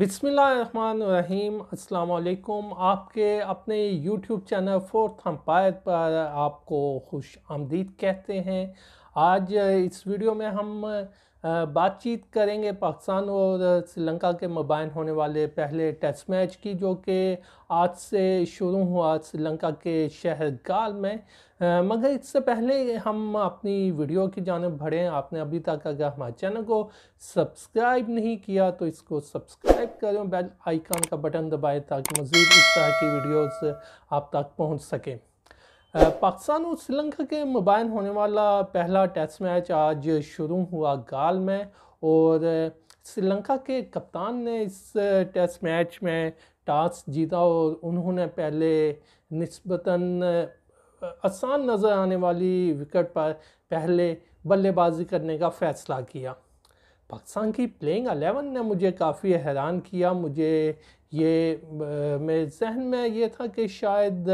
बिसमीम अल्लाम आपके अपने यूट्यूब चैनल फोर्थ हम्पायर पर आपको खुश आमदीद कहते हैं आज इस वीडियो में हम बातचीत करेंगे पाकिस्तान और श्रीलंका के मुबाइन होने वाले पहले टेस्ट मैच की जो कि आज से शुरू हुआ श्रीलंका के शहर गाल में आ, मगर इससे पहले हम अपनी वीडियो की जानब बढ़ें आपने अभी तक अगर हमारे चैनल को सब्सक्राइब नहीं किया तो इसको सब्सक्राइब करें बेल आइकन का बटन दबाएं ताकि मज़ीद इस तरह की वीडियोज़ आप तक पहुँच सकें पाकिस्तान और श्रीलंका के मुबैन होने वाला पहला टेस्ट मैच आज शुरू हुआ गाल में और श्रीलंका के कप्तान ने इस टेस्ट मैच में टॉस जीता और उन्होंने पहले नस्बता आसान नज़र आने वाली विकेट पर पहले बल्लेबाजी करने का फ़ैसला किया पाकिस्तान की प्लेइंग अलेवन ने मुझे काफ़ी हैरान किया मुझे ये मेरे जहन में ये था कि शायद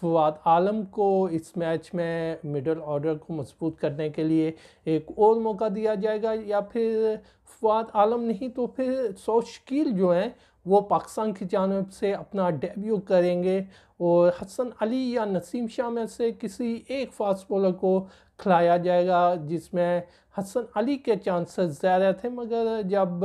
फवाद आलम को इस मैच में मिडल ऑर्डर को मजबूत करने के लिए एक और मौका दिया जाएगा या फिर फवाद आलम नहीं तो फिर सौ शकील जो हैं वो पाकिस्तान की जानब से अपना डेब्यू करेंगे और हसन अली या नसीम शाह में से किसी एक फास्ट बॉलर को खिलाया जाएगा जिसमें हसन अली के चांसेस ज़्यादा थे मगर जब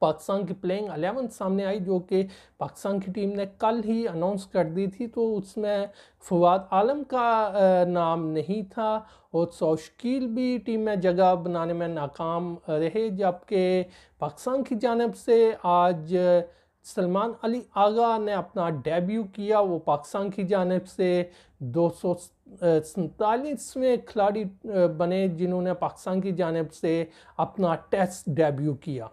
पाकिस्तान की प्लेइंग अलेवन सामने आई जो कि पाकिस्तान की टीम ने कल ही अनाउंस कर दी थी तो उसमें फवाद आलम का नाम नहीं था और सौशकील भी टीम में जगह बनाने में नाकाम रहे जबकि पाकिस्तान की जानब से आज सलमान अली आगा ने अपना डेब्यू किया वो पाकिस्तान की जानब से दो सौ सैतालीसवें खिलाड़ी बने जिन्होंने पाकिस्तान की जानब से अपना टेस्ट डेब्यू किया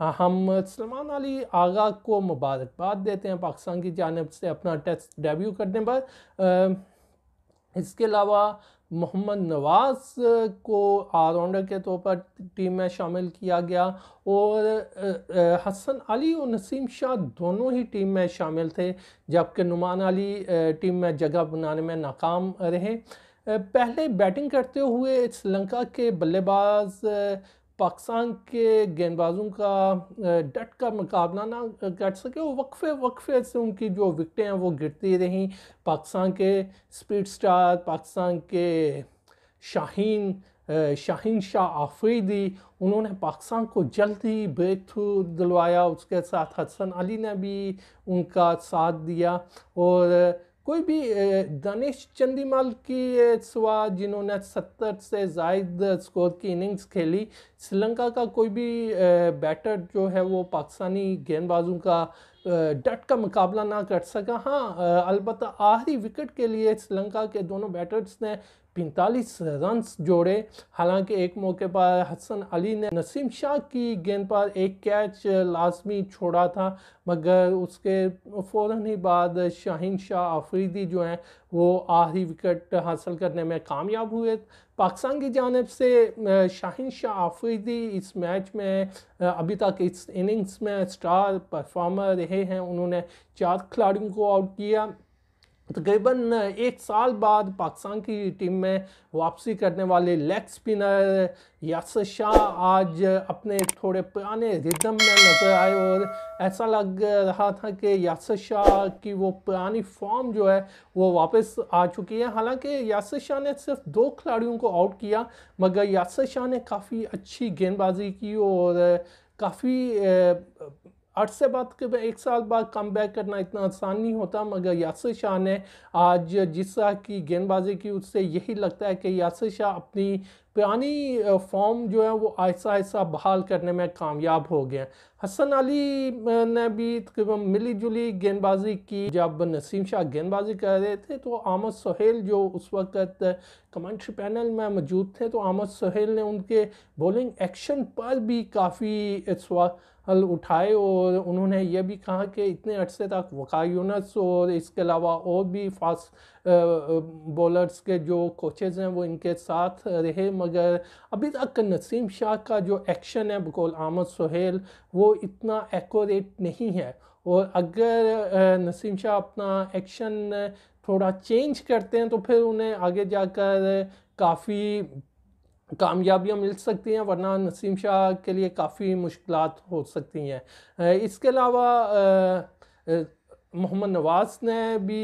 हम सलमान अली आगा को मुबारकबाद देते हैं पाकिस्तान की जानब से अपना टेस्ट डेब्यू करने पर इसके अलावा मोहम्मद नवाज़ को ऑलराउंडर के तौर पर टीम में शामिल किया गया और हसन अली और नसीम शाह दोनों ही टीम में शामिल थे जबकि नुमान अली टीम में जगह बनाने में नाकाम रहे पहले बैटिंग करते हुए श्रीलंका के बल्लेबाज पाकिस्तान के गेंदबाजों का डट का मुकाबला ना कर सके वो वक्फे वक्फे से उनकी जो विकटें हैं वो गिरती रहीं पाकिस्तान के स्पीड स्टार पाकिस्तान के शाहीन शाहीन शाह आफरीदी उन्होंने पाकिस्तान को जल्दी ब्रेक थ्रू दिलवाया उसके साथ हसन अली ने भी उनका साथ दिया और कोई भी दानिश चंदीमाल की सिवा जिन्होंने सत्तर से जायद स्कोर की इनिंग्स खेली श्रीलंका का कोई भी बैटर जो है वो पाकिस्तानी गेंदबाजों का डट का मुकाबला ना कर सका हाँ अलबत् आखिरी विकेट के लिए श्रीलंका के दोनों बैटर्स ने पैंतालीस रन जोड़े हालांकि एक मौके पर हसन अली ने नसीम शाह की गेंद पर एक कैच लाजमी छोड़ा था मगर उसके फ़ौर ही बाद शाहीन शाह आफरीदी जो हैं वो आखिरी विकेट हासिल करने में कामयाब हुए पाकिस्तान की जानब से शाहीन शाह आफरीदी इस मैच में अभी तक इस इनिंग्स में स्टार परफॉर्मर रहे रहे हैं उन्होंने चार खिलाड़ियों को आउट किया तकरीबन एक साल बाद पाकिस्तान की टीम में वापसी करने वाले लेग स्पिनर यासर शाह आज अपने थोड़े पुराने रिदम में नज़र आए और ऐसा लग रहा था कि यासर शाह की वो पुरानी फॉर्म जो है वो वापस आ चुकी है हालांकि यासर शाह ने सिर्फ दो खिलाड़ियों को आउट किया मगर यासर शाह ने काफ़ी अच्छी गेंदबाजी की और काफ़ी अरसे बाद के एक साल बाद कम बैक करना इतना आसान नहीं होता मगर यासर शाह ने आज जिस तरह की गेंदबाजी की उससे यही लगता है कि यासर शाह अपनी पुरानी फॉर्म जो है वो आहिस्ता आहिस्ता बहाल करने में कामयाब हो गए हसन अली ने भी तकरीबन मिली जुली गेंदबाजी की जब नसीम शाह गेंदबाजी कर रहे थे तो आमद सहेल जो उस वक्त कमेंट्री पैनल में मौजूद थे तो आमद सहेल ने उनके बॉलिंग एक्शन पर भी काफ़ी हल उठाए और उन्होंने यह भी कहा कि इतने अरसे तक वकायूनस और इसके अलावा और भी फास्ट बॉलर्स के जो कोचेज़ हैं वो इनके साथ रहे मगर अभी तक नसीम शाह का जो एक्शन है बकौल आमद सुहेल वो इतना एकोरेट नहीं है और अगर नसीम शाह अपना एक्शन थोड़ा चेंज करते हैं तो फिर उन्हें आगे जाकर काफ़ी कामयाबियाँ मिल सकती हैं वरना नसीम शाह के लिए काफ़ी मुश्किल हो सकती हैं इसके अलावा मोहम्मद नवाज ने भी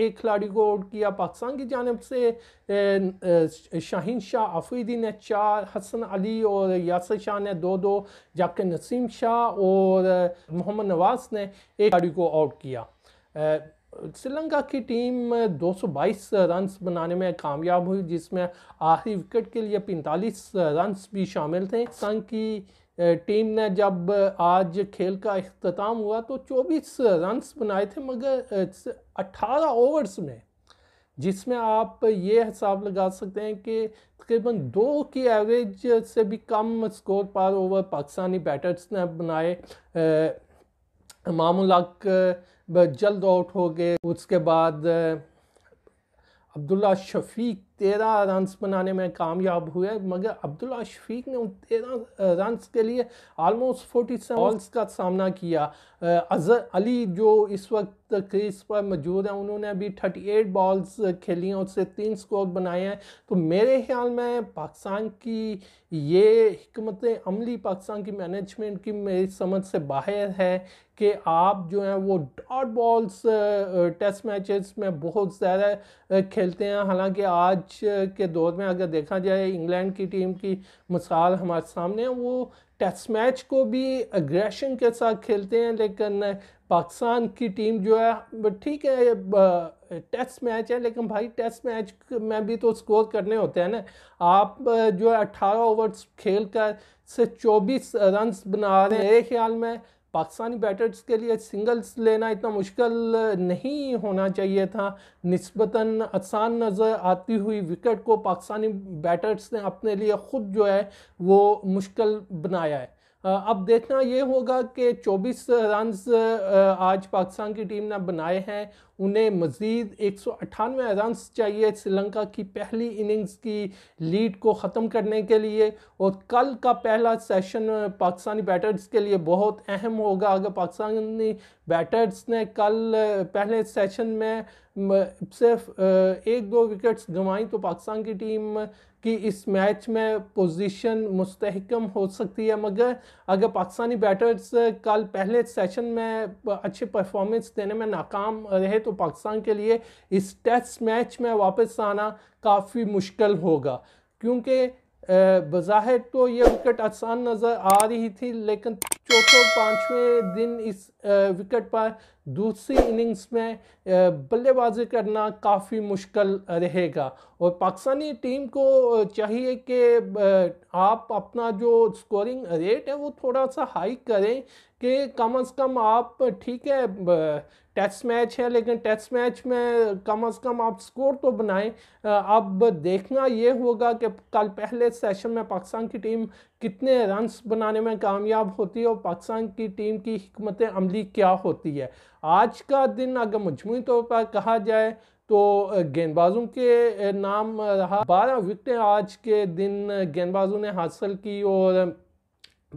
एक खिलाड़ी को आउट किया पाकिस्तान की जानब से शाहीन शाह आफरीदी ने चार हसन अली और यासर शाह ने दो दो जबकि नसीम शाह और मोहम्मद नवाज ने एक खिलाड़ी को आउट किया श्रीलंका की टीम 222 रन बनाने में कामयाब हुई जिसमें आखिरी विकेट के लिए 45 रन भी शामिल थे संघ की टीम ने जब आज खेल का अख्ताम हुआ तो 24 रन बनाए थे मगर 18 ओवर्स में जिसमें आप ये हिसाब लगा सकते हैं कि तकरीबन दो की एवरेज से भी कम स्कोर पर ओवर पाकिस्तानी बैटर्स ने बनाए मामूल जल्द आउट हो गए उसके बाद अब्दुल्ला शफीक तेरह रन्स बनाने में कामयाब हुए मगर अब्दुल्ला शफीक ने उन तेरह रनस के लिए आलमोस्ट फोर्टी बॉल्स का सामना किया अजहर अली जो इस वक्त क्रीज पर मौजूद हैं उन्होंने भी थर्टी एट बॉल्स खेली हैं उससे तीन स्कोर बनाए हैं तो मेरे ख्याल में पाकिस्तान की ये हमत अमली पाकिस्तान की मैनेजमेंट की मेरी समझ से बाहर है कि आप जो हैं वो डॉट बॉल्स टेस्ट मैचेस में बहुत ज़्यादा खेलते हैं हालांकि आज आज के दौर में अगर देखा जाए इंग्लैंड की टीम की मिसाल हमारे सामने है वो टेस्ट मैच को भी अग्रेशन के साथ खेलते हैं लेकिन पाकिस्तान की टीम जो है ठीक है टेस्ट मैच है लेकिन भाई टेस्ट मैच में भी तो स्कोर करने होते हैं ना आप जो है अट्ठारह ओवर खेल कर से चौबीस रन बना रहे हैं मेरे ख्याल में पाकिस्तानी बैटर्स के लिए सिंगल्स लेना इतना मुश्किल नहीं होना चाहिए था नस्बता आसान नज़र आती हुई विकेट को पाकिस्तानी बैटर्स ने अपने लिए ख़ुद जो है वो मुश्किल बनाया है अब देखना ये होगा कि 24 रन आज पाकिस्तान की टीम ने बनाए हैं उन्हें मज़ीद एक सौ अट्ठानवे रन चाहिए श्रीलंका की पहली इनिंग्स की लीड को ख़त्म करने के लिए और कल का पहला सेशन पाकिस्तानी बैटर्स के लिए बहुत अहम होगा अगर पाकिस्तानी बैटर्स ने कल पहले सेशन में सिर्फ एक दो विकेट्स गंवाई तो पाकिस्तान की टीम कि इस मैच में पोजीशन मुस्तहकम हो सकती है मगर अगर पाकिस्तानी बैटर्स कल पहले सेशन में अच्छे परफॉर्मेंस देने में नाकाम रहे तो पाकिस्तान के लिए इस टेस्ट मैच में वापस आना काफ़ी मुश्किल होगा क्योंकि बज़ाहिर तो ये विकेट आसान नज़र आ रही थी लेकिन चौथे पाँचवें दिन इस विकेट पर दूसरी इनिंग्स में बल्लेबाजी करना काफ़ी मुश्किल रहेगा और पाकिस्तानी टीम को चाहिए कि आप अपना जो स्कोरिंग रेट है वो थोड़ा सा हाई करें कि कम अज़ कम आप ठीक है टेस्ट मैच है लेकिन टेस्ट मैच में कम अज़ कम आप स्कोर तो बनाएं अब देखना ये होगा कि कल पहले सेशन में पाकिस्तान की टीम कितने रन्स बनाने में कामयाब होती है और पाकिस्तान की टीम की हमत अमली क्या होती है आज का दिन अगर मजमू तौर पर कहा जाए तो गेंदबाजों के नाम रहा बारह विकटें आज के दिन गेंदबाजों ने हासिल की और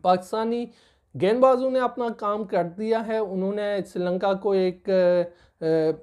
पाकिस्तानी गेंदबाजों ने अपना काम कर दिया है उन्होंने श्रीलंका को एक आ,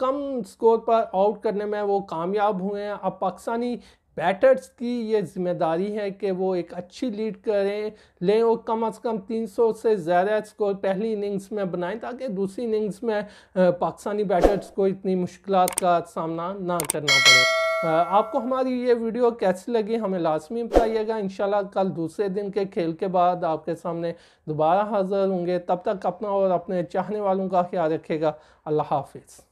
कम स्कोर पर आउट करने में वो कामयाब हुए हैं अब पाकिस्तानी बैटर्स की ये जिम्मेदारी है कि वो एक अच्छी लीड करें लें और कम अज़ कम 300 से ज़्यादा स्कोर पहली इनिंग्स में बनाएं ताकि दूसरी इनिंग्स में पाकिस्तानी बैटर्स को इतनी मुश्किल का सामना ना करना पड़े आपको हमारी ये वीडियो कैसी लगी हमें लाजमी बताइएगा इन कल दूसरे दिन के खेल के बाद आपके सामने दोबारा हाज़िर होंगे तब तक अपना और अपने चाहने वालों का ख्याल रखेगा अल्लाह हाफिज़